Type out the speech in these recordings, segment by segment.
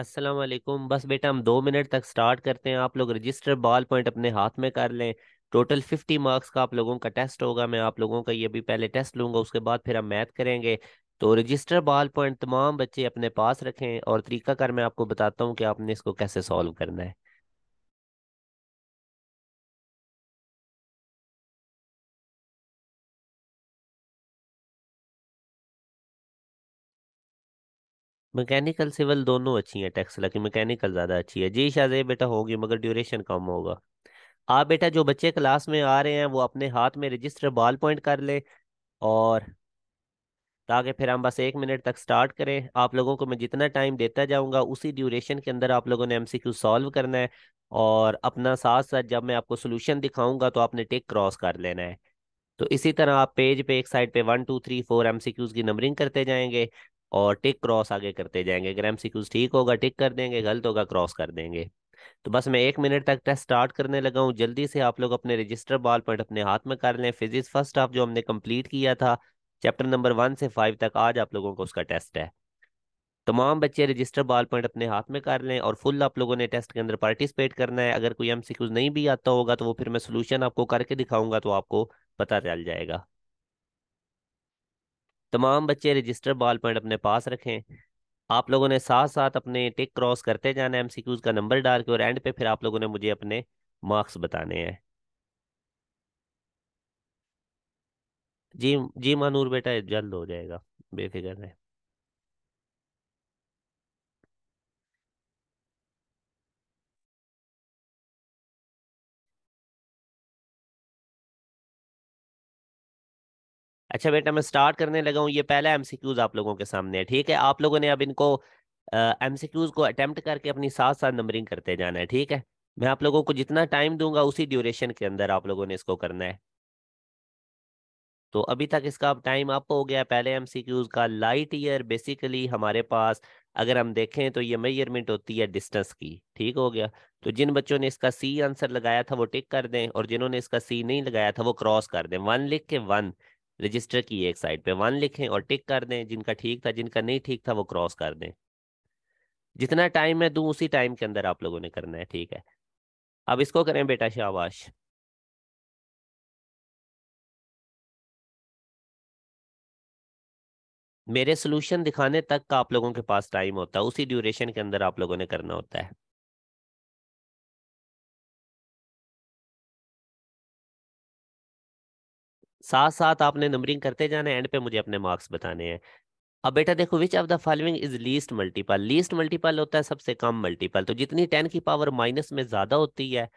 अस्सलाम वालेकुम बस बेटा हम दो मिनट तक स्टार्ट करते हैं आप लोग रजिस्टर बॉल पॉइंट अपने हाथ में कर लें टोटल फिफ्टी मार्क्स का आप लोगों का टेस्ट होगा मैं आप लोगों का ये भी पहले टेस्ट लूंगा उसके बाद फिर हम मैथ करेंगे तो रजिस्टर बॉल पॉइंट तमाम बच्चे अपने पास रखें और तरीकाकार मैं आपको बताता हूँ कि आपने इसको कैसे सॉल्व करना है मैकेनिकल सिविल दोनों अच्छी हैं टैक्स लगे मैकेनिकल ज़्यादा अच्छी है जी शाह बेटा होगी मगर ड्यूरेशन कम होगा आप बेटा जो बच्चे क्लास में आ रहे हैं वो अपने हाथ में रजिस्टर बॉल पॉइंट कर ले और ताकि फिर हम बस एक मिनट तक स्टार्ट करें आप लोगों को मैं जितना टाइम देता जाऊंगा उसी ड्यूरेशन के अंदर आप लोगों ने एम सॉल्व करना है और अपना साथ साथ जब मैं आपको सोल्यूशन दिखाऊंगा तो आपने टेक क्रॉस कर लेना है तो इसी तरह आप पेज पे एक साइड पे one two three four M की नंबरिंग करते जाएंगे और टिक क्रॉस आगे करते जाएंगे ग्राम सिक्यूज ठीक होगा टिक कर देंगे गलत होगा क्रॉस कर देंगे तो बस मैं एक मिनट तक टेस्ट स्टार्ट करने लगा हूँ जल्दी से आप लोग अपने रजिस्टर बॉल पॉइंट अपने हाथ में कर लें फिजिक्स फर्स्ट हाफ जो हमने कंप्लीट किया था चैप्टर नंबर वन से फाइव तक आज आप लोगों को उसका टेस्ट है तमाम बच्चे रजिस्टर बॉल पॉइंट अपने हाथ में कर लें और फुल आप लोगों ने टेस्ट के अंदर पार्टिसिपेट करना है अगर कोई एम नहीं भी आता होगा तो वो फिर मैं सोल्यूशन आपको करके दिखाऊंगा तो आपको पता चल जाएगा तमाम बच्चे रजिस्टर बॉल पॉइंट अपने पास रखें आप लोगों ने साथ साथ अपने टिक क्रॉस करते जाना है एमसीक्यूज का नंबर डाल के और एंड पे फिर आप लोगों ने मुझे अपने मार्क्स बताने हैं जी जी मानूर बेटा जल्द हो जाएगा बेफिक्र है अच्छा बेटा मैं स्टार्ट करने लगा हूँ ये पहला एमसीक्यूज आप लोगों के सामने है ठीक है आप लोगों ने अब इनको एमसीक्यूज को अटैम्प्ट करके अपनी साथ साथ नंबरिंग करते जाना है ठीक है मैं आप लोगों को जितना टाइम दूंगा उसी ड्यूरेशन के अंदर आप लोगों ने इसको करना है तो अभी तक इसका अब टाइम अप हो गया पहले एम का लाइट ईयर बेसिकली हमारे पास अगर हम देखें तो ये मेजरमेंट होती है डिस्टेंस की ठीक हो गया तो जिन बच्चों ने इसका सी आंसर लगाया था वो टिक कर दें और जिन्होंने इसका सी नहीं लगाया था वो क्रॉस कर दें वन लिख के वन रजिस्टर किए एक साइड पे वन लिखें और टिक कर दें जिनका ठीक था जिनका नहीं ठीक था वो क्रॉस कर दें जितना टाइम मैं दूँ उसी टाइम के अंदर आप लोगों ने करना है ठीक है अब इसको करें बेटा शाबाश मेरे सोल्यूशन दिखाने तक का आप लोगों के पास टाइम होता है उसी ड्यूरेशन के अंदर आप लोगों ने करना होता है साथ साथ आपने नंबरिंग करते जाना है एंड पे मुझे अपने मार्क्स बताने हैं अब बेटा देखो which of the following is least multiple least multiple होता है सबसे कम मल्टीपल तो जितनी टेन की पावर माइनस में ज़्यादा होती है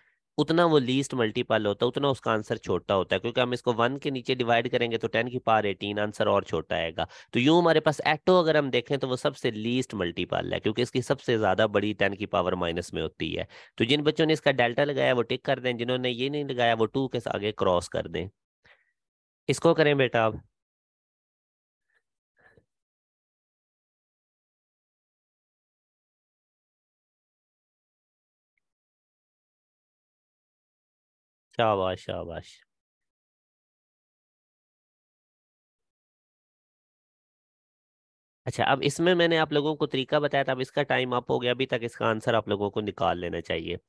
उतना वो लीस्ट मल्टीपल होता है उतना उसका आंसर छोटा होता है क्योंकि हम इसको वन के नीचे डिवाइड करेंगे तो टेन की पावर एटीन आंसर और छोटा आएगा तो यूं हमारे पास एटो अगर हम देखें तो वो सबसे लीस्ट मल्टीपल है क्योंकि इसकी सबसे ज़्यादा बड़ी टेन की पावर माइनस में होती है तो जिन बच्चों ने इसका डेल्टा लगाया वो टिक कर दें जिन्होंने ये नहीं लगाया वो टू के आगे क्रॉस कर दें इसको करें बेटा आप शाबाश शाबाश अच्छा अब इसमें मैंने आप लोगों को तरीका बताया था अब इसका टाइम अप हो गया अभी तक इसका आंसर आप लोगों को निकाल लेना चाहिए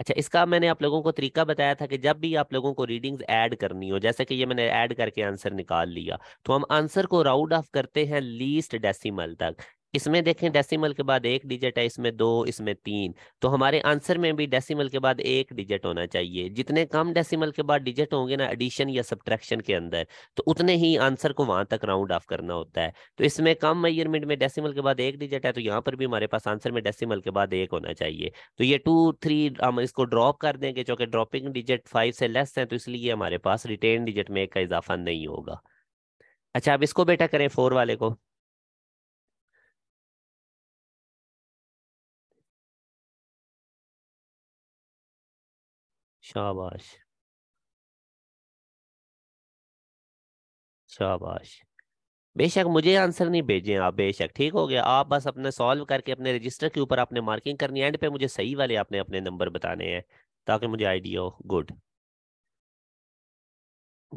अच्छा इसका मैंने आप लोगों को तरीका बताया था कि जब भी आप लोगों को रीडिंग्स ऐड करनी हो जैसे कि ये मैंने ऐड करके आंसर निकाल लिया तो हम आंसर को राउंड ऑफ करते हैं लीस्ट डेसिमल तक इसमें देखें डेसिमल के बाद एक डिजिट है इसमें दो इसमें तीन तो हमारे आंसर में भी डेसिमल के बाद एक डिजिट होना चाहिए जितने कम डेसिमल के बाद डिजिट होंगे ना एडिशन या सब्ट्रैक्शन के अंदर तो उतने ही आंसर को वहां तक राउंड ऑफ करना होता है तो इसमें कम मेजरमेंट में डेसीमल के बाद एक डिजिट है तो यहाँ पर भी हमारे पास आंसर में डेसीमल के बाद एक होना चाहिए तो ये टू थ्री हम इसको ड्रॉप कर देंगे चूंकि ड्रॉपिंग डिजिट फाइव से लेस है तो इसलिए हमारे पास रिटेन डिजिट में एक का इजाफा नहीं होगा अच्छा अब इसको बेटा करें फोर वाले को शाबाश शाबाश बेशक मुझे आंसर नहीं भेजें आप बेशक ठीक हो गया आप बस अपने सॉल्व करके अपने रजिस्टर के ऊपर आपने मार्किंग करनी एंड पे मुझे सही वाले आपने अपने नंबर बताने हैं ताकि मुझे आइडिया हो गुड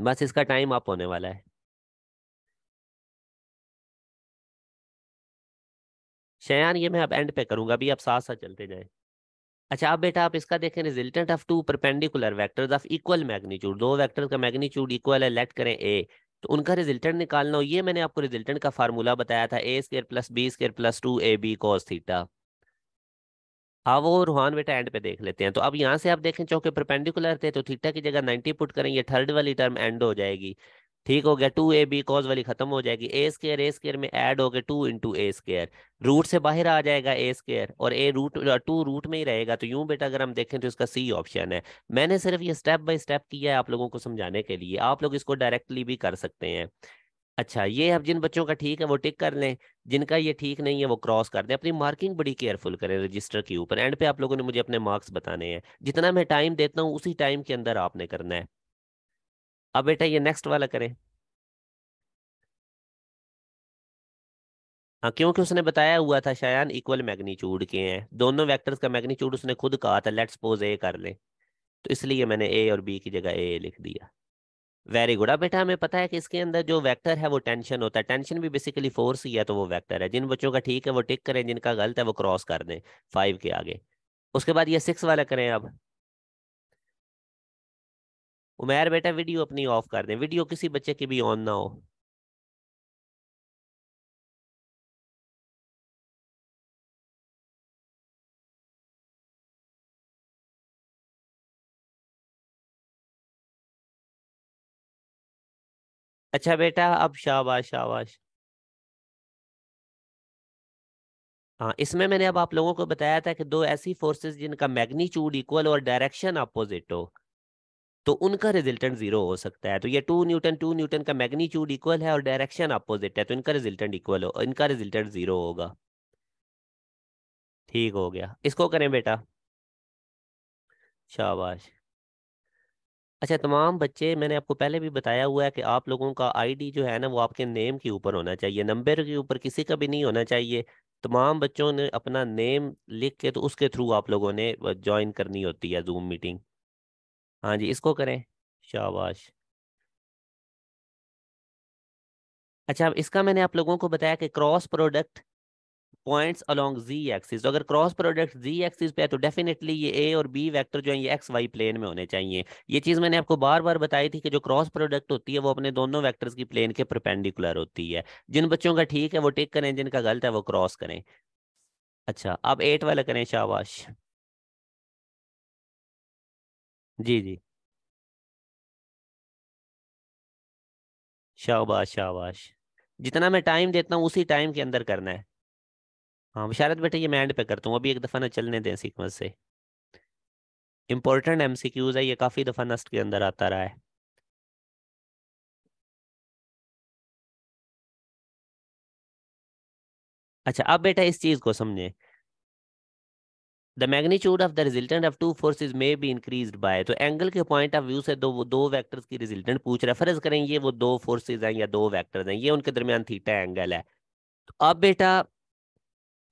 बस इसका टाइम आप होने वाला है शयान ये मैं अब एंड पे करूंगा अभी आप साथ साथ चलते जाएं अच्छा अब बेटा आप इसका देखें resultant of two perpendicular vectors of equal magnitude दो वैक्टर का मैग्नीट्यूड इक्वल है लेट करें ए तो उनका रिजल्टेंट निकालना हो ये मैंने आपको रिजल्टेंट का फार्मूला बताया था A square plus B square plus two A B cos theta हाँ वो रूहान बेटा एंड पे देख लेते हैं तो अब यहाँ से आप देखें चौके परपेंडिकुलर थे तो थीटा की जगह नाइनटी पुट करें ये थर्ड वाली टर्म एंड हो जाएगी ठीक हो गया टू ए बी कॉज वाली खत्म हो जाएगी ए स्केयर ए स्केयर में एड हो गया two into A square root से बाहर आ जाएगा ए स्केयर और ए रूट टू रूट में ही रहेगा तो यूं बेटा अगर हम देखें तो इसका सी ऑप्शन है मैंने सिर्फ ये स्टेप बाय स्टेप किया है आप लोगों को समझाने के लिए आप लोग इसको डायरेक्टली भी कर सकते हैं अच्छा ये अब जिन बच्चों का ठीक है वो टिक कर लें जिनका ये ठीक नहीं है वो क्रॉस कर दें अपनी मार्किंग बड़ी केयरफुल करें रजिस्टर के ऊपर एंड पे आप लोगों ने मुझे अपने मार्क्स बताने हैं जितना मैं टाइम देता हूँ उसी टाइम के अंदर आपने करना है अब बेटा ये नेक्स्ट वाला करें हाँ क्योंकि उसने बताया हुआ था शायान इक्वल मैग्नीट्यूड के हैं दोनों वेक्टर्स का मैग्नीट्यूड उसने खुद कहा था लेट्स सपोज ए कर ले तो इसलिए मैंने ए और बी की जगह ए लिख दिया वेरी गुड अब बेटा हमें पता है कि इसके अंदर जो वेक्टर है वो टेंशन होता है टेंशन भी बेसिकली फोर्स ही है तो वो वैक्टर है जिन बच्चों का ठीक है वो टिक करें जिनका गलत है वो क्रॉस कर दें फाइव के आगे उसके बाद ये सिक्स वाला करें अब उमेर बेटा वीडियो अपनी ऑफ कर दें वीडियो किसी बच्चे की भी ऑन ना हो अच्छा बेटा अब शाबाश शाबाश हाँ इसमें मैंने अब आप लोगों को बताया था कि दो ऐसी फोर्सेस जिनका मैग्नीट्यूड इक्वल और डायरेक्शन अपोजिट हो तो उनका रिजल्टेंट जीरो हो सकता है तो ये टू न्यूटन टू न्यूटन का मैग्नीट्यूड इक्वल है और डायरेक्शन अपोजिट है तो इनका रिजल्टेंट इक्वल हो इनका रिजल्टेंट जीरो होगा ठीक हो गया इसको करें बेटा शाबाश अच्छा तमाम बच्चे मैंने आपको पहले भी बताया हुआ है कि आप लोगों का आईडी जो है ना वो आपके नेम के ऊपर होना चाहिए नंबर के ऊपर किसी का भी नहीं होना चाहिए तमाम बच्चों ने अपना नेम लिख के तो उसके थ्रू आप लोगों ने ज्वाइन करनी होती है जूम मीटिंग हाँ जी इसको करें शाबाश अच्छा अब इसका मैंने आप लोगों को बताया कि cross product points along Z axis तो अगर क्रॉस प्रोडक्ट जी एक्सिस पे है तो डेफिनेटली ये ए और बी वेक्टर जो है ये एक्स वाई प्लेन में होने चाहिए ये चीज़ मैंने आपको बार बार बताई थी कि जो क्रॉस प्रोडक्ट होती है वो अपने दोनों वेक्टर्स की प्लेन के प्रपेंडिकुलर होती है जिन बच्चों का ठीक है वो टिक करें जिनका गलत है वो क्रॉस करें अच्छा आप एट वाला करें शाबाश जी, जी। शाबाश, शाबाश। जितना मैं टाइम देता हूँ उसी टाइम के अंदर करना है। हाँ, विशारत बेटे ये मैं एंड पे करता हूँ अभी एक दफ़ा ना चलने दें सीक्वेंस से। इम्पोर्टेंट एमसीक्यूज़ है ये काफ़ी दफ़ा नस्ट के अंदर आता रहा है। अच्छा अब बेटा इस चीज़ को समझें the magnitude of the resultant of two forces may be increase by तो एंगल के पॉइंट ऑफ व्यू से दो दो वैक्टर्स की रिजल्टेंट पूछ रेफरेंस ये वो दो फोर्सेज हैं या दो वैक्टर्स हैं ये उनके दरमियान थीटा एंगल है तो अब बेटा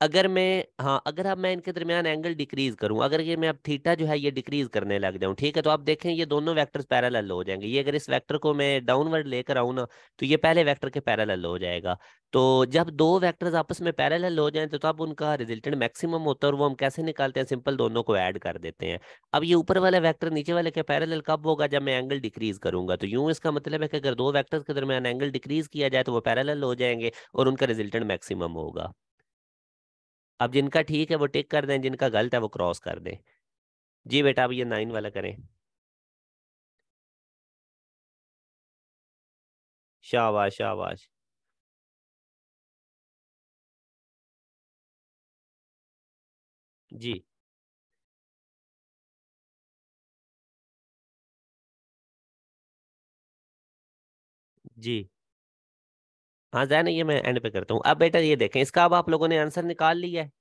अगर मैं हाँ अगर अब मैं इनके दरमियान एंगल डिक्रीज करूँ अगर ये मैं अब थीटा जो है ये डिक्रीज करने लग जाऊँ ठीक है तो आप देखें ये दोनों वैक्टर्स पैरल हो जाएंगे ये अगर इस वैक्टर को मैं डाउनवर्ड लेकर आऊँ ना तो ये पहले वैक्टर के पैरल हो जाएगा तो जब दो वैक्टर्स आपस में पैरल हो जाएं तो, तो अब उनका रिजल्टेंट मैक्सिमम होता है और वो हम कैसे निकालते हैं सिंपल दोनों को ऐड कर देते हैं अब ये ऊपर वाला वैक्टर नीचे वाले के पैरल कब होगा जब मैं एंगल डिक्रीज करूंगा तो यूं इसका मतलब है कि अगर दो वैक्टर्स के दरमियान एंगल डिक्रीज किया जाए तो वो पैरल हो जाएंगे और उनका रिजल्टेंट मैक्सिमम होगा अब जिनका ठीक है वो टिक कर दें जिनका गलत है वो क्रॉस कर दें जी बेटा अब ये नाइन वाला करें शाबाश शाबाश जी जी हाँ जैन ये मैं एंड पे करता हूँ अब बेटा ये देखें इसका अब आप लोगों ने आंसर निकाल लिया है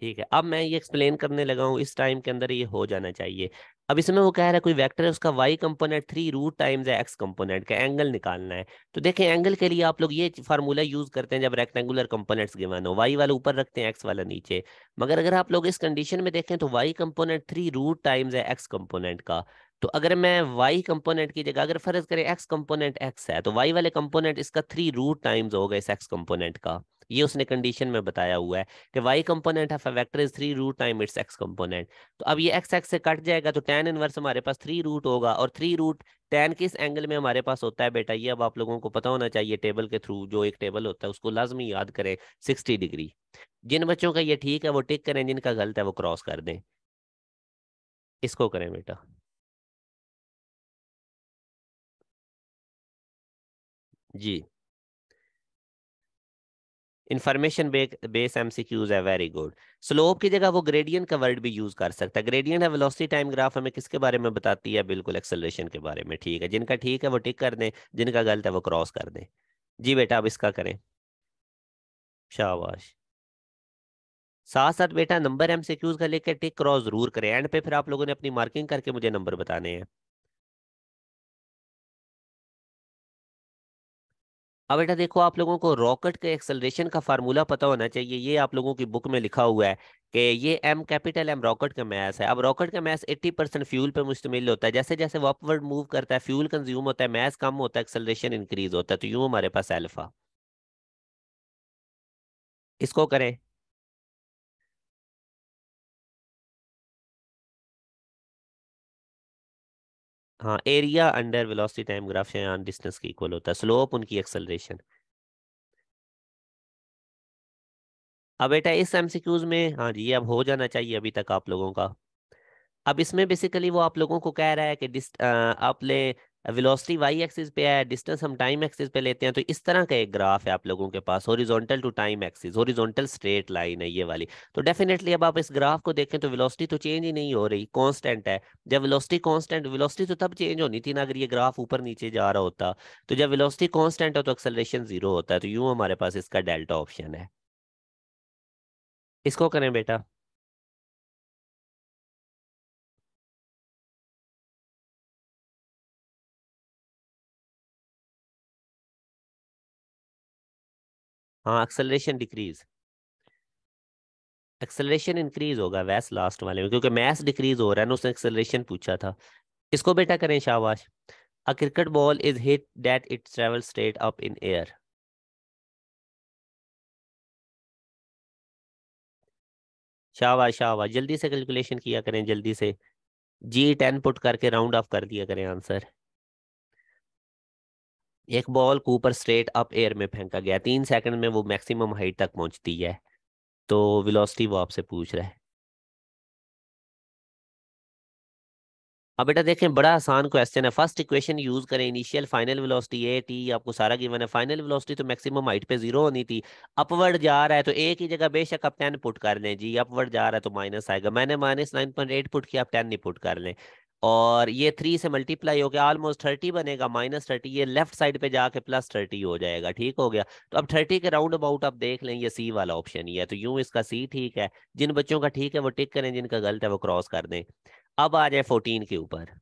ठीक है अब मैं ये एक्सप्लेन करने लगा हूँ इस टाइम के अंदर ये हो जाना चाहिए अब इसमें वो कह रहा है कोई वेक्टर है उसका Y component three root times है एक्स कंपोनेंट का एंगल निकालना है तो देखें एंगल के लिए आप लोग ये फार्मूला यूज करते हैं जब रेक्टेंगुलर कंपोनेंट्स गिवन हो वाई वाला ऊपर रखते हैं एक्स वाला नीचे मगर अगर आप लोग इस कंडीशन में देखें तो Y component three root times है एक्स कंपोनेंट का तो अगर मैं वाई कंपोनेंट की जगह अगर फर्ज करें एक्स कंपोनेंट एक्स है तो वाई वाले कंपोनेंट इसका थ्री रूट टाइम्स होगा इस एक्स कंपोनेंट का ये उसने कंडीशन में बताया हुआ है कि Y component of vector is three root time its X component तो अब ये एक्स एक्स से कट जाएगा तो टेन इनवर्स हमारे पास थ्री रूट होगा और थ्री रूट टेन किस एंगल में हमारे पास होता है बेटा ये अब आप लोगों को पता होना चाहिए टेबल के थ्रू जो एक टेबल होता है उसको लाजमी याद करें सिक्सटी डिग्री जिन बच्चों का ये ठीक है वो टिक करें जिनका गलत है वो क्रॉस कर दें इसको करें बेटा जी इंफॉर्मेशन बेस एमसीक्यूज है वेरी गुड स्लोप की जगह वो ग्रेडियंट का वर्ड भी यूज कर सकता है ग्रेडियंट है वेलोसिटी टाइम ग्राफ हमें किसके बारे में बताती है बिल्कुल एक्सेलरेशन के बारे में ठीक है जिनका ठीक है वो टिक कर दें जिनका गलत है वो क्रॉस कर दें जी बेटा अब इसका करें शाबाश साथ साथ बेटा नंबर एम सी क्यूज का लेकर टिक क्रॉस जरूर करें एंड पे फिर आप लोगों ने अपनी मार्किंग करके मुझे नंबर बताने हैं अब हाँ बेटा देखो आप लोगों को रॉकेट के एक्सेलरेशन का फार्मूला पता होना चाहिए ये आप लोगों की बुक में लिखा हुआ है कि ये एम कैपिटल एम रॉकेट का मैस है अब रॉकेट का मैस 80 परसेंट फ्यूल पर मुश्तमिल होता है जैसे जैसे वो अपवर्ड मूव करता है फ्यूल कंज्यूम होता है मैस कम होता है एक्सेलरेशन इंक्रीज होता है तो यूँ हमारे पास एल्फा इसको करें हाँ area under velocity time graph यान डिस्टेंस के इक्वल होता है स्लोप उनकी एक्सेलरेशन अब बेटा इस एमसीक्यूज में हाँ जी अब हो जाना चाहिए अभी तक आप लोगों का अब इसमें बेसिकली वो आप लोगों को कह रहा है कि डिस्ट आप ले वेलोसिटी वाई एक्सिस पे है डिस्टेंस हम टाइम एक्सिस पे लेते हैं तो इस तरह का एक ग्राफ है आप लोगों के पास horizontal to time axis horizontal straight line है ये वाली तो डेफिनेटली अब आप इस ग्राफ को देखें तो वेलोसिटी तो चेंज ही नहीं हो रही कांस्टेंट है जब वेलोसिटी कांस्टेंट वेलोसिटी तो तब चेंज होनी थी ना अगर ये ग्राफ ऊपर नीचे जा रहा होता तो जब वेलोसिटी कांस्टेंट हो तो एक्सेलरेशन जीरो होता है तो यूं हमारे पास इसका डेल्टा ऑप्शन है इसको करें बेटा हाँ एक्सेलरेशन डिक्रीज एक्सेलरेशन इंक्रीज होगा वैस लास्ट वाले में क्योंकि मैस डिक्रीज हो रहा है ना उसने एक्सेलरेशन पूछा था इसको बेटा करें शाबाश a cricket ball is hit that it travel straight up in air शाबाश शाबाश जल्दी से कैलकुलेशन किया करें जल्दी से जी टेन पुट करके राउंड ऑफ कर दिया करें आंसर एक बॉल को ऊपर स्ट्रेट अप एयर में फेंका गया तीन सेकंड में वो मैक्सिमम हाइट तक पहुंचती है तो वेलोसिटी वो आपसे पूछ रहा है अब बेटा देखें बड़ा आसान क्वेश्चन है फर्स्ट इक्वेशन यूज करें initial final velocity a t आपको सारा गिवन है फाइनल वेलोसिटी तो मैक्सिमम हाइट पे जीरो होनी थी अपवर्ड जा रहा है तो ए की जगह बेशक आप टेन पुट कर लें जी अपवर्ड जा रहा है तो माइनस आएगा मैंने minus nine point eight put किया आप टेन नहीं पुट कर लें और ये थ्री से मल्टीप्लाई हो गया ऑलमोस्ट थर्टी बनेगा माइनस थर्टी ये लेफ्ट साइड पे जाके प्लस थर्टी हो जाएगा ठीक हो गया तो अब थर्टी के राउंड अबाउट आप देख लें ये सी वाला ऑप्शन ही है तो यूं इसका सी ठीक है जिन बच्चों का ठीक है वो टिक करें जिनका गलत है वो क्रॉस कर दें अब आ जाए फोर्टीन के ऊपर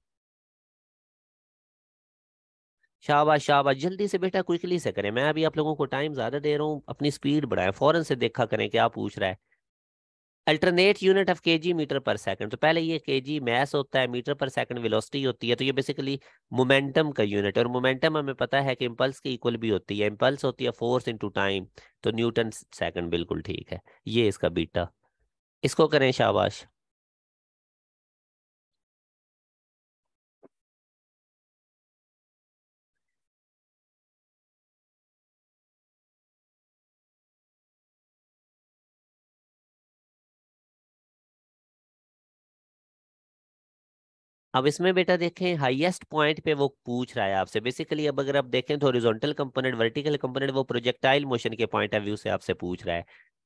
शाबा शाबा जल्दी से बेटा क्विकली से करें मैं अभी आप लोगों को टाइम ज़्यादा दे रहा हूँ अपनी स्पीड बढ़ाएं फ़ौरन से देखा करें क्या पूछ रहा है अल्टरनेट यूनिट ऑफ के जी मीटर पर सेकंड तो पहले ये के जी मैस होता है मीटर पर सेकंड वेलोसिटी होती है तो ये बेसिकली मोमेंटम का यूनिट और मोमेंटम हमें पता है कि इम्पल्स के इक्वल भी होती है इम्पल्स होती है फोर्स इनटू टाइम तो न्यूटन सेकंड बिल्कुल ठीक है ये इसका बीटा इसको करें शाबाश अब इसमें बेटा देखें हाईएस्ट पॉइंट पे वो पूछ रहा है आपसे बेसिकली अब अगर आप देखें तो हॉरिजॉन्टल कंपोनेंट वर्टिकल कंपोनेंट वो प्रोजेक्टाइल मोशन के पॉइंट ऑफ व्यू से आपसे पूछ रहा है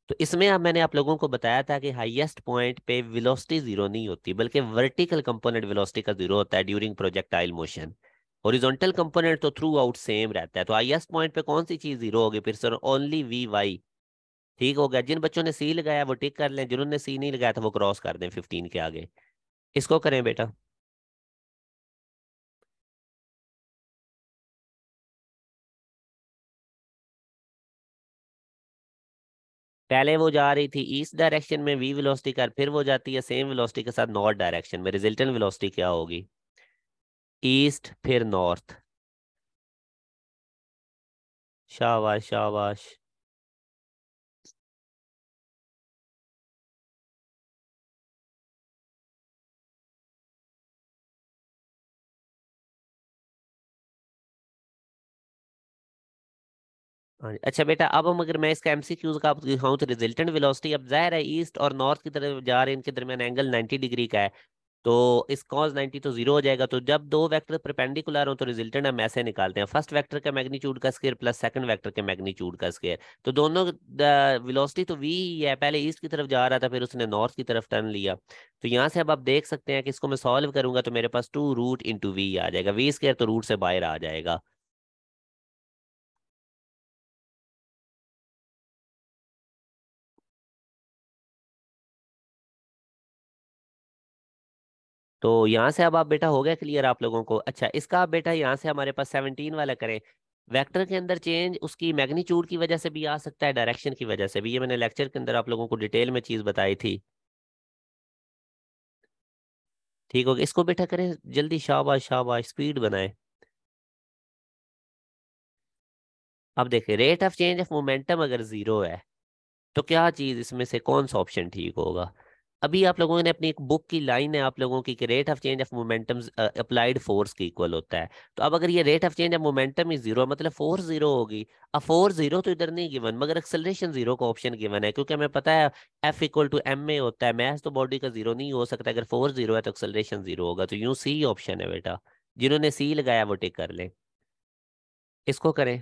तो इसमें आप मैंने आप लोगों को बताया था कि हाईएस्ट पॉइंट पे वेलोसिटी जीरो नहीं होती बल्कि वर्टिकल कंपोनेंट वेलोसिटी का जीरो होता है during projectile motion horizontal component तो थ्रू आउट सेम रहता है तो हाईएस्ट पॉइंट पे कौन सी चीज जीरो होगी फिर सर ओनली वी वाई ठीक हो गया जिन बच्चों ने सी लगाया वो टिक कर लें जिन्होंने सी नहीं लगाया था वो क्रॉस कर दें फिफ्टीन के आगे इसको करें बेटा पहले वो जा रही थी ईस्ट डायरेक्शन में वी वेलोसिटी कर फिर वो जाती है सेम वेलोसिटी के साथ नॉर्थ डायरेक्शन में रिजल्टेंट वेलोसिटी क्या होगी ईस्ट फिर नॉर्थ शाबाश शाबाश हाँ अच्छा बेटा अब हम अगर मैं इसका क्यूज का आपको तो रिजल्टेंट वेलोसिटी अब जाहिर है ईस्ट और नॉर्थ की तरफ जा रहे हैं इनके दरमियान एंगल 90 डिग्री का है तो इस कॉज 90 तो जीरो हो जाएगा तो जब दो वेक्टर परपेंडिकुलर हो तो रिजल्टेंट हम ऐसे निकालते हैं फर्स्ट वैक्टर का मैग्नीच्यूड का स्केयर प्लस सेकंड वैक्टर के मैग्नीच्यूड का स्केयर तो दोनों वेलोसिटी तो वी ही है पहले ईस्ट की तरफ जा रहा था फिर उसने नॉर्थ की तरफ टर्न लिया तो यहाँ से अब आप देख सकते हैं कि इसको मैं सॉल्व करूंगा तो मेरे पास टू रूट इंटू वी आ जाएगा वी स्केयर तो रूट से बाहर आ जाएगा तो यहाँ से अब आप बेटा हो गया क्लियर आप लोगों को अच्छा इसका आप बेटा यहाँ से हमारे पास सेवनटीन वाला करें वेक्टर के अंदर चेंज उसकी मैग्नीट्यूड की वजह से भी आ सकता है डायरेक्शन की वजह से भी ये मैंने लेक्चर के अंदर आप लोगों को डिटेल में चीज़ बताई थी ठीक हो गया इसको बेटा करें जल्दी शाबाश शाबाश स्पीड बनाए अब देखें rate of change of momentum अगर ज़ीरो है तो क्या चीज़ इसमें से कौन सा ऑप्शन ठीक होगा अभी आप लोगों ने अपनी एक बुक की लाइन है आप लोगों की कि rate of change of momentum applied force के इक्वल होता है तो अब अगर ये rate of change of momentum ही जीरो मतलब फोर्स जीरो होगी अब फोर जीरो तो इधर नहीं गिवन मगर एक्सेलरेशन जीरो का ऑप्शन गिवन है क्योंकि हमें पता है F equal to M A होता है मैथ तो बॉडी का जीरो नहीं हो सकता अगर फोर जीरो है तो एक्सेलरेशन जीरो होगा तो यूं सी ऑप्शन है बेटा जिन्होंने सी लगाया वो टिक कर लें इसको करें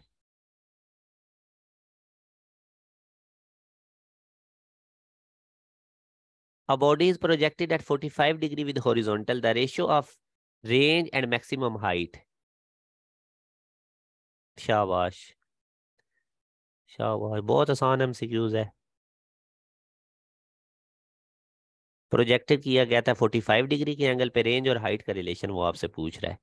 A body is projected at 45 degree with horizontal. The ratio of range and maximum height. शाबाश शाबाश बहुत आसान एम है प्रोजेक्टेड किया गया था 45 डिग्री के एंगल पे रेंज और हाइट का रिलेशन वो आपसे पूछ रहा है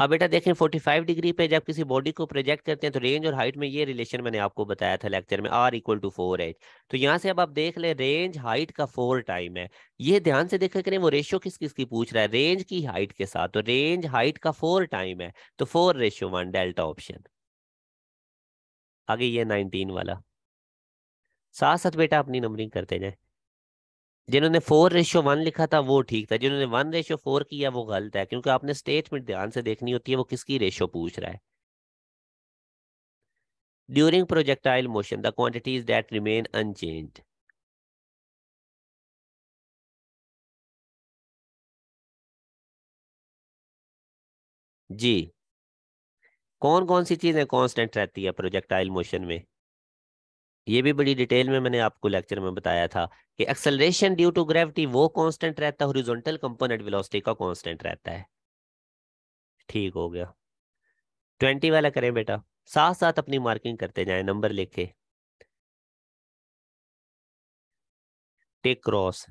अब बेटा देखें 45 डिग्री पे जब किसी बॉडी को प्रोजेक्ट करते हैं तो रेंज और हाइट में ये रिलेशन मैंने आपको बताया था लेक्चर में R equal to four H तो यहाँ से अब आप देख लें रेंज हाइट का फोर टाइम है ये ध्यान से देखा करें वो रेशियो किस किस की पूछ रहा है रेंज की हाइट के साथ तो रेंज हाइट का फोर टाइम है तो four ratio one delta option आगे ये नाइनटीन वाला साथ साथ बेटा अपनी नंबरिंग करते जाए जिन्होंने फोर रेशियो वन लिखा था वो ठीक था जिन्होंने वन रेशियो फोर किया वो गलत है क्योंकि आपने स्टेटमेंट ध्यान से देखनी होती है वो किसकी रेशियो पूछ रहा है during projectile motion the quantities that remain unchanged जी कौन कौन सी चीजें कांस्टेंट रहती है प्रोजेक्टाइल मोशन में ये भी बड़ी डिटेल में मैंने आपको लेक्चर में बताया था कि एक्सेलरेशन ड्यू टू ग्रेविटी वो कांस्टेंट रहता है हॉरिजॉन्टल कंपोनेंट वेलोसिटी का कांस्टेंट रहता है ठीक हो गया ट्वेंटी वाला करें बेटा साथ साथ अपनी मार्किंग करते जाए नंबर लिखे टेक क्रॉस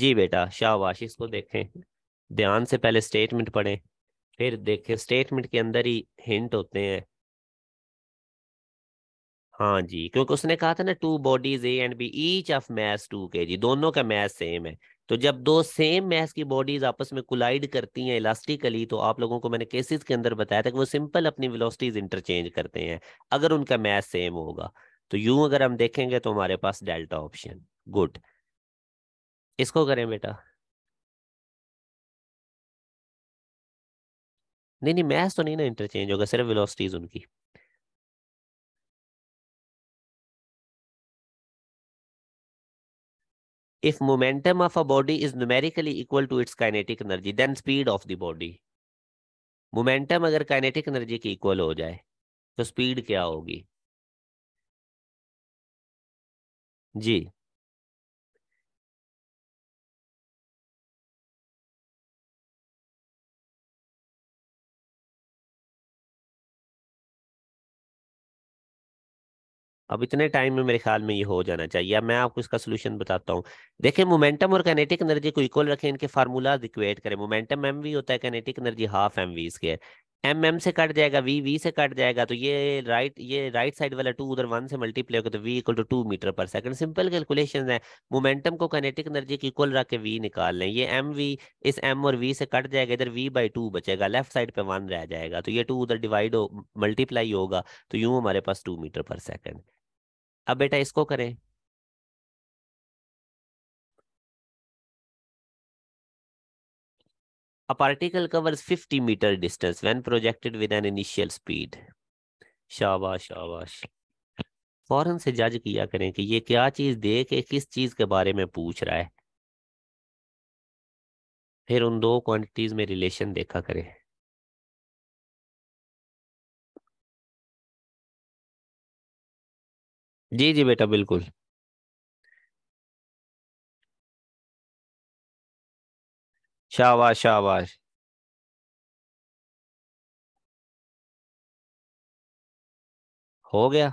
जी बेटा शाहबाश इसको देखें ध्यान से पहले स्टेटमेंट पढ़े फिर देखें स्टेटमेंट के अंदर ही हिंट होते हैं हाँ जी क्योंकि उसने कहा था ना two bodies A and B each of mass two K G दोनों का मैस सेम है तो जब दो सेम मैस की बॉडीज आपस में कोलाइड करती हैं इलास्टिकली तो आप लोगों को मैंने केसेस के अंदर बताया था कि वो सिंपल अपनी वेलोसिटीज इंटरचेंज करते हैं अगर उनका मैस सेम होगा तो यूं अगर हम देखेंगे तो हमारे पास डेल्टा ऑप्शन गुड इसको करें बेटा नहीं नहीं मैथ तो नहीं ना इंटरचेंज होगा सिर्फ वेलोसिटीज उनकी if momentum of a body is numerically equal to its kinetic energy then speed of the body momentum agar kinetic energy ke equal ho jaye to speed kya hogi जी अब इतने time में मेरे ख्याल में ये हो जाना चाहिए अब मैं आपको इसका सोल्यूशन बताता हूँ देखिए मोमेंटम और कैनेटिक एनर्जी को इक्वल रखें इनके फार्मूलाज इक्वेट करें मोमेंटम एम वी होता है kinetic energy half M V इसके एम एम से कट जाएगा वी वी से कट जाएगा तो ये राइट ये राइट साइड वाला टू उधर वन से मल्टीप्लाई होगा तो V equal to two meter पर सेकंड सिंपल कैलकुलेशन है मोमेंटम को कैनेटिक एनर्जी की इक्वल रख के वी निकाल लें ये एम वी इस एम और वी से कट जाएगा इधर वी बाई टू बचेगा लेफ्ट साइड पे वन रह जाएगा तो ये टू उधर डिवाइड हो मल्टीप्लाई होगा तो यूँ हमारे पास टू मीटर पर सेकेंड अब बेटा इसको करें a particle covers 50 meter distance when projected with an initial speed शाबाश शाबाश फौरन से जज किया करें कि ये क्या चीज देख के किस चीज के बारे में पूछ रहा है फिर उन दो क्वांटिटीज में रिलेशन देखा करें जी जी बेटा बिल्कुल शाबाश शाबाश हो गया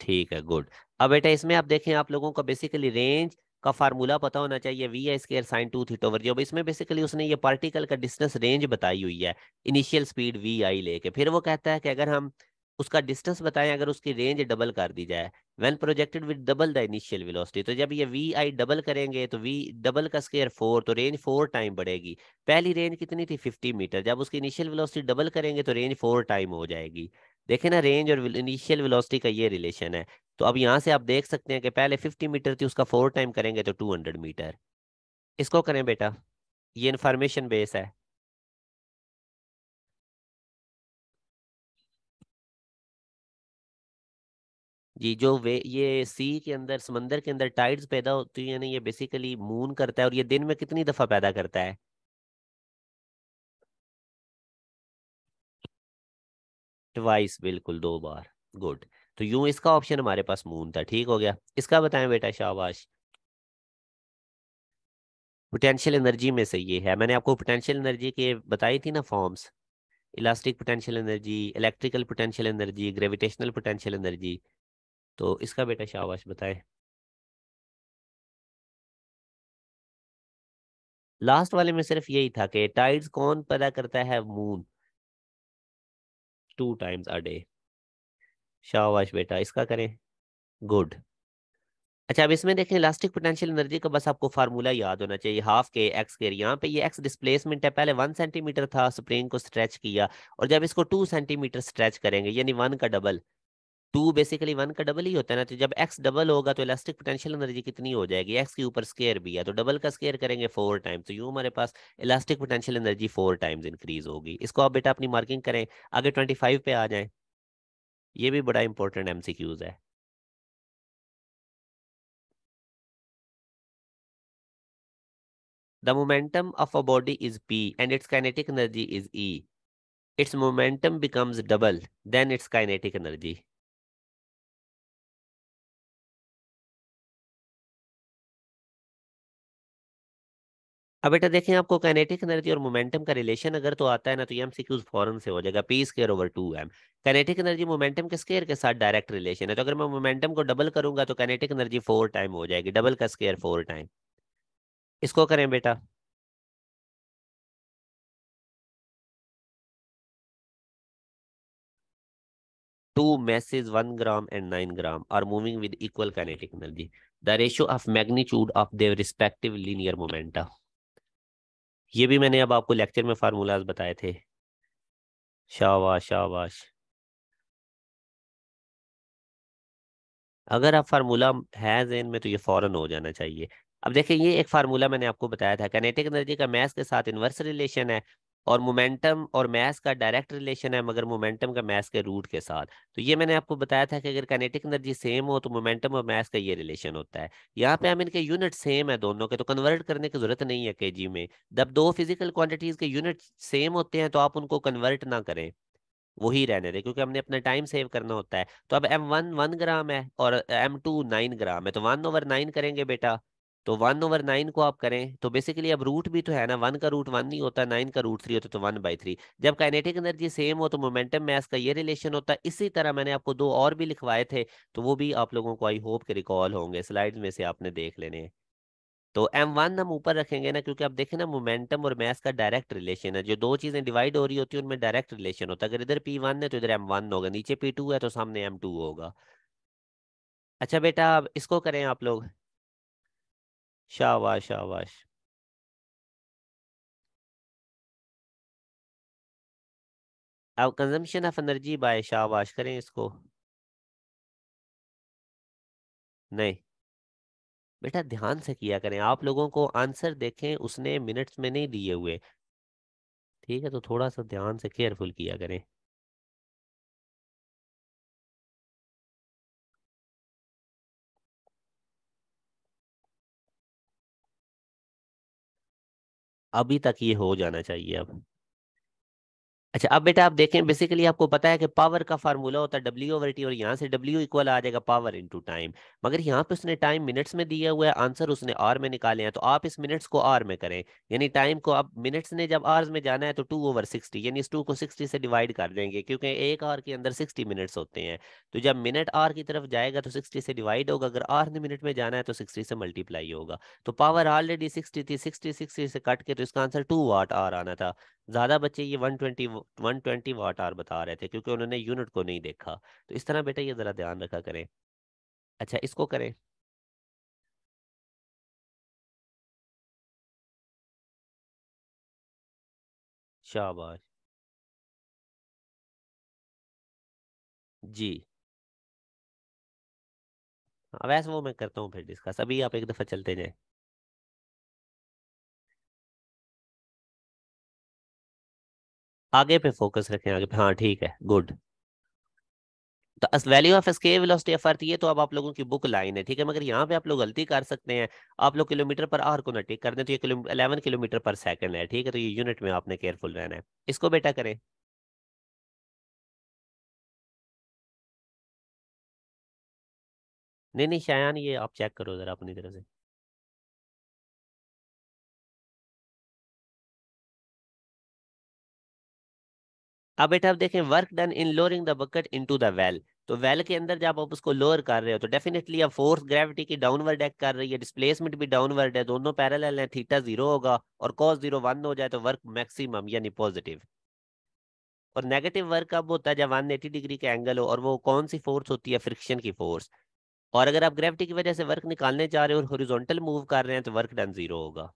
ठीक है गुड अब बेटा इसमें आप देखें आप लोगों का बेसिकली रेंज का फार्मूला पता होना चाहिए V I square sine two theta over g अब इसमें बेसिकली उसने ये पार्टिकल का डिस्टेंस रेंज बताई हुई है इनिशियल स्पीड वी आई लेके फिर वो कहता है कि अगर हम उसका डिस्टेंस बताएं अगर उसकी रेंज डबल कर दी जाए when projected with double the initial velocity तो जब ये वी आई डबल करेंगे तो वी डबल का स्केयर फोर तो रेंज फोर टाइम बढ़ेगी पहली रेंज कितनी थी फिफ्टी मीटर जब उसकी इनिशियल वेलोसिटी डबल करेंगे तो रेंज फोर टाइम हो जाएगी देखे ना रेंज और इनिशियल वेलोसिटी का ये रिलेशन है तो अब यहाँ से आप देख सकते हैं कि पहले फिफ्टी मीटर थी उसका फोर टाइम करेंगे तो टू हंड्रेड मीटर इसको करें बेटा ये इन्फॉर्मेशन बेस है जी जो वे ये सी के अंदर समंदर के अंदर टाइड्स पैदा होती है यानी ये बेसिकली मून करता है और ये दिन में कितनी दफा पैदा करता है ट्वाइस बिल्कुल दो बार गुड तो यूं इसका ऑप्शन हमारे पास मून था ठीक हो गया इसका बताएं बेटा शाबाश पोटेंशियल एनर्जी में से ये है मैंने आपको पोटेंशियल एनर्जी के बताई थी ना forms elastic potential energy electrical potential energy gravitational potential energy तो इसका बेटा शाबाश बताए लास्ट वाले में सिर्फ यही था कि टाइड्स कौन पैदा करता है moon two times a day शाबाश बेटा इसका करें गुड अच्छा अब इसमें देखें इलास्टिक पोटेंशियल एनर्जी का बस आपको फार्मूला याद होना चाहिए हाफ के एक्स के यहाँ पे ये एक्स डिस्प्लेसमेंट है पहले वन सेंटीमीटर था स्प्रिंग को स्ट्रेच किया और जब इसको टू सेंटीमीटर स्ट्रेच करेंगे यानी वन का डबल टू बेसिकली वन का डबल ही होता है ना तो जब एक्स डबल होगा तो इलास्टिक पोटेंशियल एनर्जी कितनी हो जाएगी एक्स के ऊपर स्केयर भी है तो डबल का स्केयर करेंगे फोर टाइम्स तो यू हमारे पास elastic potential energy four times increase होगी इसको आप बेटा अपनी मार्किंग करें आगे ट्वेंटी फाइव पे आ जाए ये भी बड़ा इंपॉर्टेंट एम है the momentum of a body is P and its kinetic energy is E its momentum becomes double then its kinetic energy अब बेटा देखें आपको कैनेटिक एनर्जी और मोमेंटम का रिलेशन अगर तो आता है ना तो एम सी क्यूज फॉरन से हो जाएगा P square over two M kinetic energy momentum के स्केयर के साथ डायरेक्ट रिलेशन है तो अगर मैं मोमेंटम को डबल करूंगा तो कैनेटिक एनर्जी फोर टाइम हो जाएगी डबल का स्केयर फोर टाइम इसको करें बेटा two masses one gram and nine gram are moving with equal kinetic energy the ratio of magnitude of their respective linear momenta ये भी मैंने अब आपको लेक्चर में फार्मूलाज बताए थे शाबाश शाबाश अगर आप फार्मूला है जेन में तो ये फौरन हो जाना चाहिए अब देखें ये एक फार्मूला मैंने आपको बताया था कैनेटिक एनर्जी का मैथ के साथ इन्वर्स रिलेशन है और मोमेंटम और मैस का डायरेक्ट रिलेशन है मगर मोमेंटम का मैस के रूट के साथ तो ये मैंने आपको बताया था कि अगर काइनेटिक एनर्जी सेम हो तो मोमेंटम और मैस का ये रिलेशन होता है यहाँ पे हम इनके यूनिट सेम है दोनों के तो कन्वर्ट करने की जरूरत नहीं है के में जब दो फिजिकल क्वान्टिटीज के यूनिट सेम होते हैं तो आप उनको कन्वर्ट ना करें वही रहने दें क्योंकि हमने अपना टाइम सेव करना होता है तो अब एम वन वन ग्राम है और एम टू नाइन ग्राम है तो वन ओवर नाइन करेंगे बेटा तो वन ओवर नाइन को आप करें तो बेसिकली अब रूट भी तो है ना वन का रूट वन नहीं होता नाइन का रूट थ्री होता तो वन बाई थ्री जब काइनेटिक एनर्जी सेम हो तो मोमेंटम मैस का ये रिलेशन होता है इसी तरह मैंने आपको दो और भी लिखवाए थे तो वो भी आप लोगों को आई होप के रिकॉल होंगे स्लाइड में से आपने देख लेने हैं तो एम वन हम ऊपर रखेंगे ना क्योंकि आप देखें ना मोमेंटम और मैस का डायरेक्ट रिलेशन है जो दो चीज़ें डिवाइड हो रही होती है उनमें डायरेक्ट रिलेशन होता है अगर इधर पी वन है तो इधर एम वन होगा नीचे पी टू है तो सामने एम टू होगा अच्छा बेटा अब इसको करें आप लोग शाबाश शाबाश अब कंजम्पशन ऑफ एनर्जी बाय शाबाश करें इसको नहीं बेटा ध्यान से किया करें आप लोगों को आंसर देखें उसने मिनट्स में नहीं दिए हुए ठीक है तो थोड़ा सा ध्यान से केयरफुल किया करें अभी तक ये हो जाना चाहिए अब अच्छा अब बेटा आप देखें बेसिकली आपको पता है कि पावर का फार्मूला होता है डब्ल्यू ओवर टी और यहाँ से डब्ल्यू इक्वल आ जाएगा पावर इनटू टाइम मगर यहाँ पे उसने टाइम मिनट्स में दिया हुआ है आंसर उसने आर में निकाले हैं तो आप इस मिनट्स को आर में करें यानी टाइम को आप मिनट्स ने जब आर में जाना है तो टू ओवर सिक्सटी यानी इस टू को सिक्सटी से डिवाइड कर देंगे क्योंकि एक आर के अंदर सिक्सटी मिनट्स होते हैं तो जब मिनट आर की तरफ जाएगा तो सिक्सटी से डिवाइड होगा अगर आर ने मिनट में जाना है तो सिक्सटी से मल्टीप्लाई होगा तो पावर ऑलरेडी सिक्सटी थी सिक्सटी सिक्सटी से कट के तो इसका आंसर टू वाट आर आना था ज्यादा बच्चे ये one twenty one twenty watt आर बता रहे थे क्योंकि उन्होंने यूनिट को नहीं देखा तो इस तरह बेटा ये ज़रा ध्यान रखा करें अच्छा इसको करें शाबाश जी वैसे वो मैं करता हूँ फिर डिस्कस अभी आप एक दफ़ा चलते जाए आगे पे फोकस रखें आगे पे हाँ ठीक है गुड तो अस वैल्यू ऑफ एस्केप वेलोसिटी एफ आर ये तो अब आप लोगों की बुक लाइन है ठीक है मगर यहाँ पे आप लोग गलती कर सकते हैं आप लोग किलोमीटर पर आर को ना टिक कर दें तो ये अलेवन किलोमीटर पर सेकंड है ठीक है तो ये यूनिट में आपने केयरफुल रहना है इसको बेटा करें नहीं नहीं शायान ये आप चेक करो जरा अपनी तरफ से अब बेटा आप देखें work done in lowering the bucket into the well तो वेल के अंदर जब आप उसको लोअर कर रहे हो तो डेफिनेटली अब फोर्स ग्रेविटी की डाउनवर्ड एक्ट कर रही है डिस्प्लेसमेंट भी डाउनवर्ड है दोनों पैरल है थीटा जीरो होगा और कॉस जीरो वन हो जाए तो वर्क मैक्सिमम यानी पॉजिटिव और नेगेटिव वर्क अब होता है जब वन एटी डिग्री का एंगल हो और वो कौन सी फोर्स होती है फ्रिक्शन की फोर्स और अगर आप ग्रेविटी की वजह से वर्क निकालने जा रहे हो और हॉरिजॉन्टल मूव कर रहे हैं तो वर्क डन जीरो होगा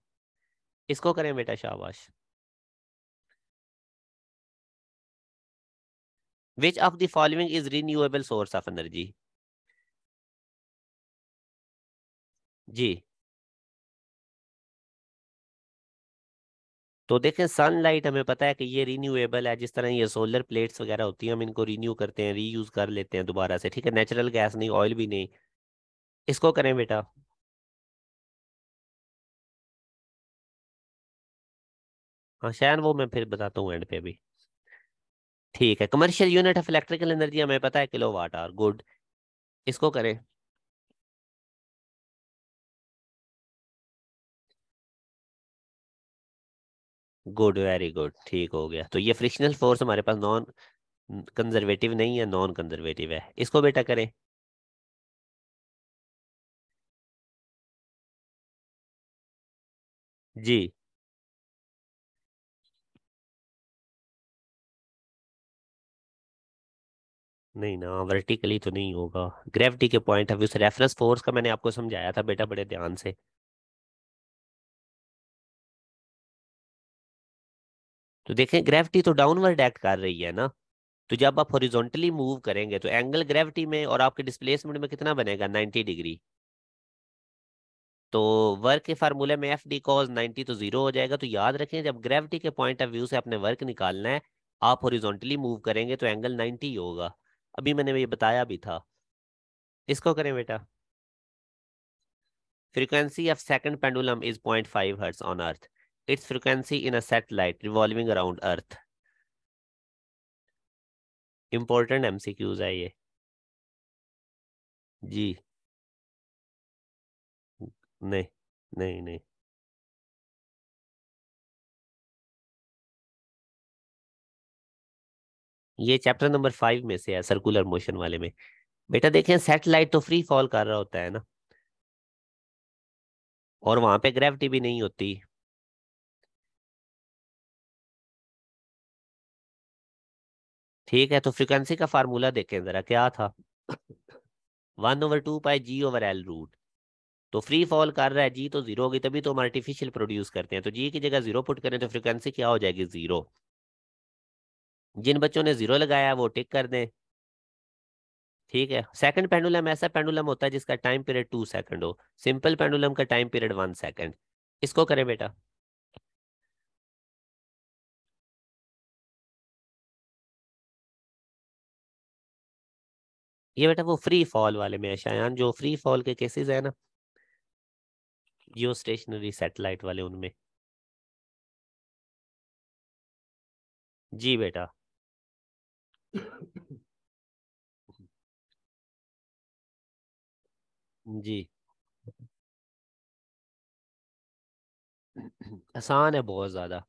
इसको करें बेटा शाबाश Which of the following is renewable source of energy? जी तो देखें सनलाइट हमें पता है कि ये रिन्यूएबल है जिस तरह ये सोलर प्लेट्स वगैरह होती हैं हम इनको रिन्यू करते हैं रीयूज कर लेते हैं दोबारा से ठीक है नेचुरल गैस नहीं ऑयल भी नहीं इसको करें बेटा हाँ शैन वो मैं फिर बताता हूँ एंड पे अभी ठीक है commercial unit of electrical energy हमें पता है किलो वाट आर गुड इसको करें गुड वेरी गुड ठीक हो गया तो ये फ्रिक्शनल फोर्स हमारे पास नॉन कंजर्वेटिव नहीं है नॉन कंजर्वेटिव है इसको बेटा करें जी नहीं ना वर्टिकली तो नहीं होगा ग्रेविटी के पॉइंट ऑफ व्यू से रेफरेंस फोर्स का मैंने आपको समझाया था बेटा बड़े ध्यान से तो देखें ग्रेविटी तो डाउनवर्ड एक्ट कर रही है ना तो जब आप हॉरिजॉन्टली मूव करेंगे तो एंगल ग्रेविटी में और आपके डिस्प्लेसमेंट में कितना बनेगा 90 डिग्री तो वर्क के फार्मूले में एफ डी कॉज नाइन्टी तो जीरो हो जाएगा तो याद रखें जब ग्रेविटी के पॉइंट ऑफ व्यू से आपने वर्क निकालना है आप हॉरिजॉन्टली मूव करेंगे तो एंगल 90 होगा अभी मैंने ये बताया भी था इसको करें बेटा frequency of second pendulum is point five hertz on earth its frequency in a satellite revolving around earth important MCQs है ये जी नहीं नहीं नहीं ये चैप्टर नंबर फाइव में से है सर्कुलर मोशन वाले में बेटा देखें सेटेलाइट तो फ्री फॉल कर रहा होता है ना और वहां पे ग्रेविटी भी नहीं होती ठीक है तो फ्रिक्वेंसी का फार्मूला देखें जरा क्या था one over two pi g over L root तो फ्री फॉल कर रहा है जी तो जीरो होगी तभी तो हम आर्टिफिशियल प्रोड्यूस करते हैं तो जी की जगह जीरो पुट करें तो फ्रिक्वेंसी क्या हो जाएगी जीरो जिन बच्चों ने जीरो लगाया वो टिक कर दें ठीक है सेकंड पेंडुलम ऐसा पेंडुलम होता है जिसका टाइम पीरियड टू सेकंड हो सिंपल पेंडुलम का टाइम पीरियड वन सेकंड इसको करें बेटा ये बेटा वो फ्री फॉल वाले में है शायान जो फ्री फॉल के केसेस है ना जियो स्टेशनरी सेटेलाइट वाले उनमें जी बेटा जी आसान है बहुत ज़्यादा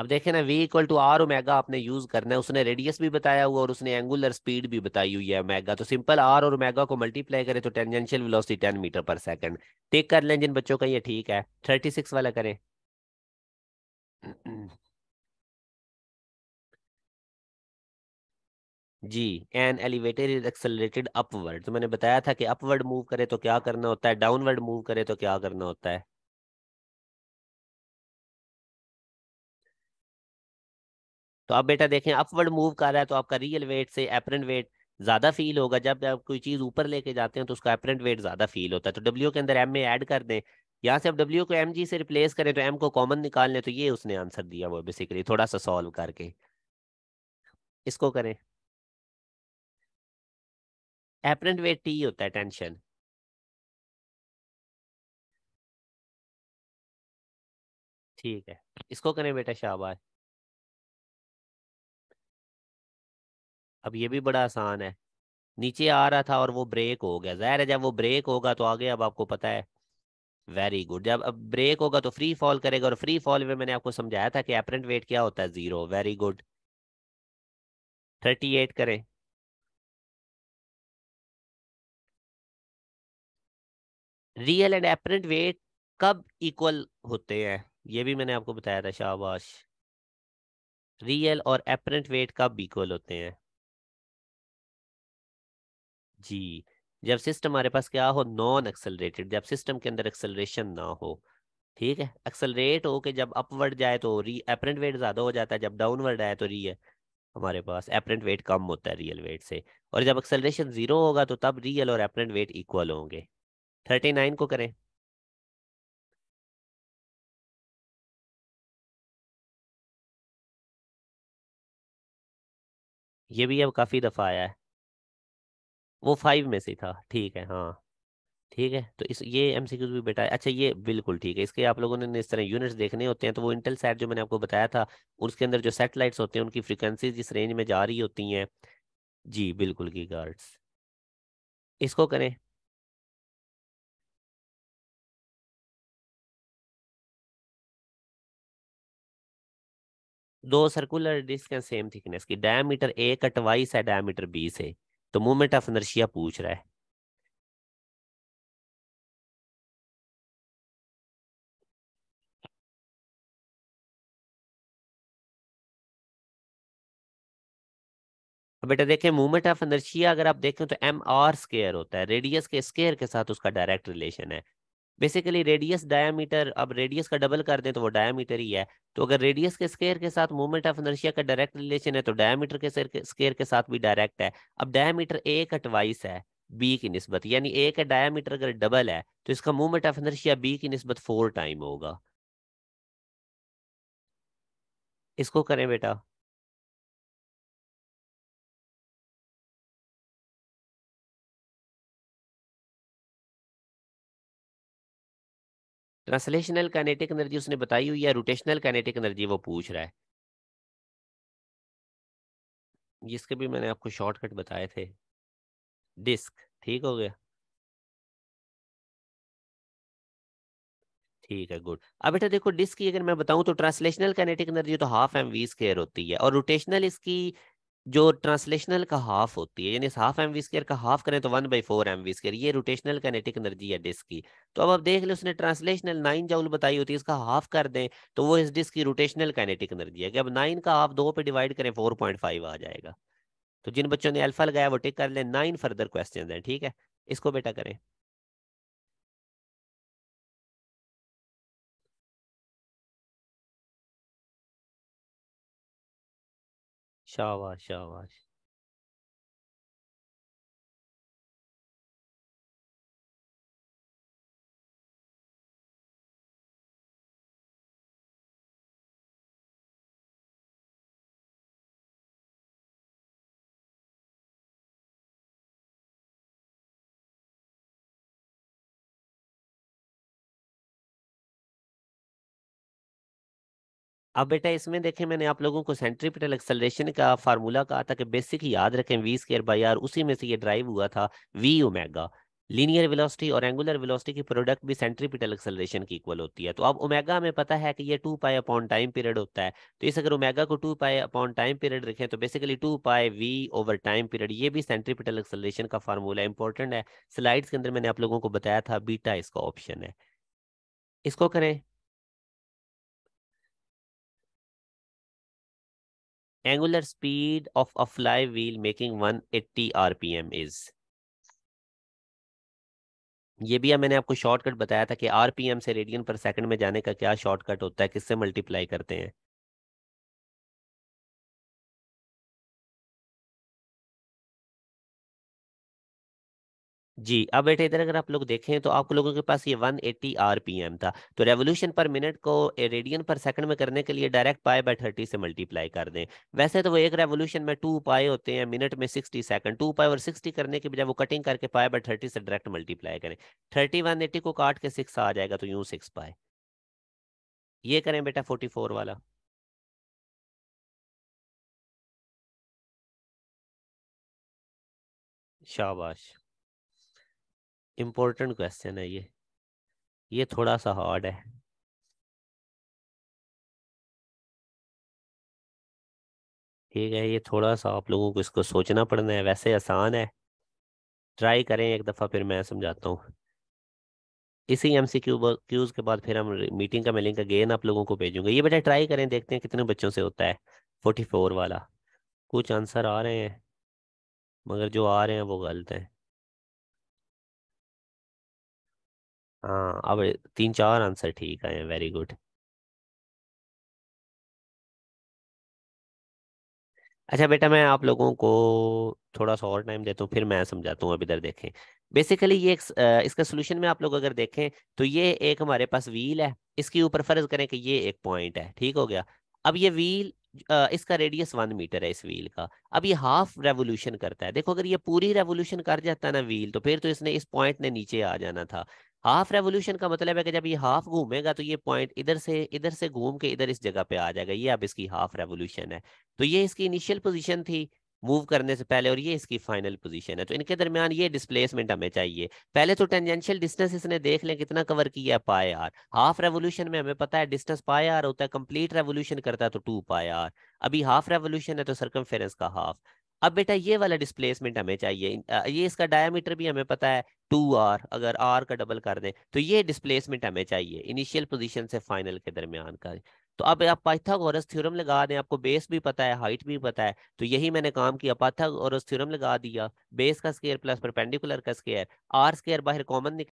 अब देखें ना v equal to r omega आपने यूज़ करना है उसने रेडियस भी बताया हुआ और उसने एंगुलर स्पीड भी बताई हुई है ओमेगा तो सिंपल आर और ओमेगा को मल्टीप्लाई करें तो टेंजेंशियल वेलोसिटी 10 मीटर पर सेकंड टेक कर लें जिन बच्चों का ये ठीक है 36 वाला करें जी an elevator is accelerated upward तो मैंने बताया था कि अपवर्ड मूव करे तो क्या करना होता है डाउनवर्ड मूव करे तो क्या करना होता है तो आप बेटा देखें अपवर्ड मूव कर रहा है तो आपका रियल वेट से एपरेंट वेट ज़्यादा फील होगा जब आप कोई चीज़ ऊपर लेके जाते हैं तो उसका एपरेंट वेट ज़्यादा फील होता है तो डब्ल्यू के अंदर एम में ऐड कर दें यहाँ से आप डब्ल्यू को एम जी से रिप्लेस करें तो एम को कॉमन निकाल लें तो ये उसने आंसर दिया वो बेसिकली थोड़ा सा सॉल्व करके इसको करें एपरेंट वेट टी होता है टेंशन ठीक है इसको करें बेटा शाबाश अब ये भी बड़ा आसान है नीचे आ रहा था और वो ब्रेक हो गया जाहिर है जब वो ब्रेक होगा तो आगे अब आपको पता है वेरी गुड जब अब ब्रेक होगा तो फ्री फॉल करेगा और फ्री फॉल में मैंने आपको समझाया था कि एपरेंट वेट क्या होता है zero very good thirty eight करें रियल एंड एपरेंट वेट कब इक्वल होते हैं ये भी मैंने आपको बताया था शाबाश रियल और एपरेंट वेट कब इक्वल होते हैं जी जब सिस्टम हमारे पास क्या हो नॉन एक्सेलरेटेड जब सिस्टम के अंदर एक्सेलरेशन ना हो ठीक है एक्सेलरेट हो के जब अपवर्ड जाए तो री एपरेंट वेट ज़्यादा हो जाता है जब डाउनवर्ड आए तो री है हमारे पास एपरेंट वेट कम होता है रियल वेट से और जब एक्सेलरेशन जीरो होगा तो तब रियल और एपरेंट वेट इक्वल होंगे थर्टी नाइन को करें ये भी अब काफ़ी दफ़ा आया है वो फाइव में से था ठीक है हाँ ठीक है तो इस ये एम भी बेटा है अच्छा ये बिल्कुल ठीक है इसके आप लोगों ने इस तरह यूनिट्स देखने होते हैं तो वो इंटेल सेट जो मैंने आपको बताया था उसके अंदर जो सेटेलाइट्स होते हैं उनकी फ्रिक्वेंसी जिस रेंज में जा रही होती हैं जी बिल्कुल की गार्ड्स इसको करें दो सर्कुलर डिस्क हैं सेम थिकनेस की डायमीटर ए का ट्वाइस है डायमीटर बी से तो मूवमेंट ऑफ इनर्शिया पूछ रहा है बेटा देखें मूवमेंट ऑफ इनर्शिया अगर आप देखें तो एम आर स्केयर होता है रेडियस के स्केयर के साथ उसका डायरेक्ट रिलेशन है बेसिकली रेडियस डायामीटर अब रेडियस का डबल कर दें तो वो डायामीटर ही है तो अगर रेडियस के स्केयर के साथ मूवमेंट ऑफ इनर्शिया का डायरेक्ट रिलेशन है तो डायामीटर के स्केयर के साथ भी डायरेक्ट है अब डायामीटर ए का ट्वाइस है बी की नस्बत यानी ए का डायामीटर अगर डबल है तो इसका मूवमेंट ऑफ इनर्शिया बी की नस्बत फोर टाइम होगा इसको करें बेटा ट्रांसलेशनल काइनेटिक एनर्जी उसने बताई हुई है रोटेशनल काइनेटिक एनर्जी वो पूछ रहा है जिसके भी मैंने आपको शॉर्टकट बताए थे डिस्क ठीक हो गया ठीक है गुड अब बेटा देखो डिस्क की अगर मैं बताऊं तो ट्रांसलेशनल काइनेटिक एनर्जी तो हाफ एम वी स्केयर होती है और रोटेशनल इसकी जो ट्रांसलेशनल का हाफ होती है यानी हाफ एम वी स्केयर का हाफ करें तो one by four m v square ये रोटेशनल कैनेटिक एनर्जी है डिस्क की तो अब आप देख लें उसने ट्रांसलेशनल नाइन जाउल बताई होती है इसका हाफ कर दें तो वो इस डिस्क की रोटेशनल कैनेटिक एनर्जी है कि अब नाइन का हाफ दो पे डिवाइड करें फोर पॉइंट फाइव आ जाएगा तो जिन बच्चों ने अल्फा लगाया वो टिक कर लें नाइन फर्दर क्वेश्चन है ठीक है इसको बेटा करें शाबाश शाबाश अब बेटा इसमें देखें मैंने आप लोगों को सेंट्रीपिटल एक्सेलरेशन का फार्मूला कहा था कि बेसिक याद रखें वी स्केयर बाई आर उसी में से ये ड्राइव हुआ था वी ओमेगा लीनियर वेलोसिटी और एंगुलर वेलोसिटी की प्रोडक्ट भी सेंट्रीपिटल एक्सेलरेशन की इक्वल होती है तो अब ओमेगा में पता है कि ये two pi upon time period होता है तो इस अगर ओमेगा को two pi upon time period रखें तो basically two pi v over time period ये भी सेंट्रीपिटल एक्सेलरेशन का फार्मूला इंपॉर्टेंट है स्लाइड्स के अंदर मैंने आप लोगों को बताया था बीटा इसका ऑप्शन है इसको करें angular speed of a flywheel making 180 rpm is ये भी मैंने आपको शॉर्टकट बताया था कि आरपीएम से रेडियन पर सेकंड में जाने का क्या शॉर्टकट होता है किससे मल्टीप्लाई करते हैं जी अब बेटा इधर अगर आप लोग देखें तो आप लोगों के पास ये 180 एट्टी एम था तो रेवोल्यूशन पर मिनट को रेडियन पर सेकंड में करने के लिए डायरेक्ट पाए बाय थर्टी से मल्टीप्लाई कर दें वैसे तो वो एक रेवोल्यूशन में टू पाए होते हैं मिनट में 60 सेकंड टू पाए और 60 करने के बजाय वो कटिंग करके पाए बाय थर्टी से डायरेक्ट मल्टीप्लाई करें थर्टी वन को काट के सिक्स आ जाएगा तो यूँ सिक्स पाए ये करें बेटा फोर्टी फोर वाला शाबाश इम्पोर्टेंट क्वेश्चन है ये ये थोड़ा सा हार्ड है ठीक है ये थोड़ा सा आप लोगों को इसको सोचना पड़ना है वैसे आसान है ट्राई करें एक दफ़ा फिर मैं समझाता हूँ इसी एम सी क्यूज़ के बाद फिर हम मीटिंग का मैं लिंक आप लोगों को भेजूंगा ये बेटा ट्राई करें देखते हैं कितने बच्चों से होता है फोर्टी फोर वाला कुछ आंसर आ रहे हैं मगर जो आ रहे हैं वो गलत हैं हाँ अब तीन चार आंसर ठीक आए हैं वेरी गुड अच्छा बेटा मैं आप लोगों को थोड़ा सा और टाइम देता हूँ फिर मैं समझाता हूँ अब इधर देखें बेसिकली ये इसका सोल्यूशन में आप लोग अगर देखें तो ये एक हमारे पास व्हील है इसके ऊपर फर्ज करें कि ये एक पॉइंट है ठीक हो गया अब ये व्हील इसका रेडियस वन मीटर है इस व्हील का अब ये हाफ रेवोल्यूशन करता है देखो अगर ये पूरी रेवोल्यूशन कर जाता है ना व्हील तो फिर तो इसने इस पॉइंट ने नीचे आ जाना था हाफ रेवोल्यूशन का मतलब है कि जब ये हाफ घूमेगा तो ये पॉइंट इधर से इधर से घूम के इधर इस जगह पे आ जाएगा ये अब इसकी हाफ रेवोल्यूशन है तो ये इसकी इनिशियल पोजीशन थी मूव करने से पहले और ये इसकी फाइनल पोजीशन है तो इनके दरमियान ये डिस्प्लेसमेंट हमें चाहिए पहले तो टेंजेंशियल डिस्टेंस इसने देख लें कितना कवर किया पाए आर हाफ रेवोल्यूशन में हमें पता है डिस्टेंस पाए आर होता है कंप्लीट रेवोल्यूशन करता है तो टू पाए आर अभी हाफ रेवोल्यूशन है तो सरकम का हाफ अब बेटा ये वाला डिस्प्लेसमेंट हमें चाहिए ये इसका डायमीटर भी हमें पता है टू आर अगर आर का डबल कर दें तो ये डिस्प्लेसमेंट हमें चाहिए इनिशियल पोजीशन से फाइनल के दरमियान का तो अब आप पाइथागोरस थ्योरम लगा दें आपको बेस भी पता है हाइट भी पता है तो यही मैंने काम किया पाइथागोरस थ्योरम लगा दिया बेस का स्केयर प्लस परपेंडिकुलर का स्केयर आर स्केयर बाहर कॉमन निकल